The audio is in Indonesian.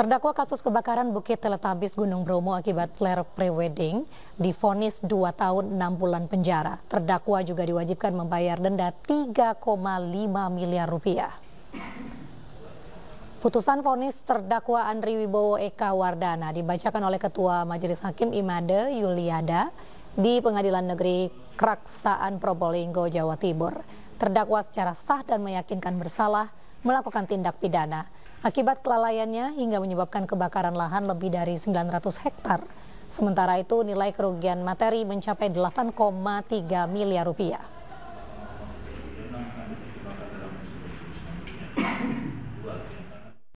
Terdakwa kasus kebakaran Bukit Teletabis Gunung Bromo akibat flare prewedding difonis 2 tahun 6 bulan penjara. Terdakwa juga diwajibkan membayar denda 3,5 miliar rupiah. Putusan vonis terdakwa Andri Wibowo Eka Wardana dibacakan oleh Ketua Majelis Hakim Imade Yuliada di Pengadilan Negeri Kraksaan Probolinggo, Jawa Timur. Terdakwa secara sah dan meyakinkan bersalah melakukan tindak pidana Akibat kelalaiannya hingga menyebabkan kebakaran lahan lebih dari 900 hektar. Sementara itu nilai kerugian materi mencapai 8,3 miliar rupiah.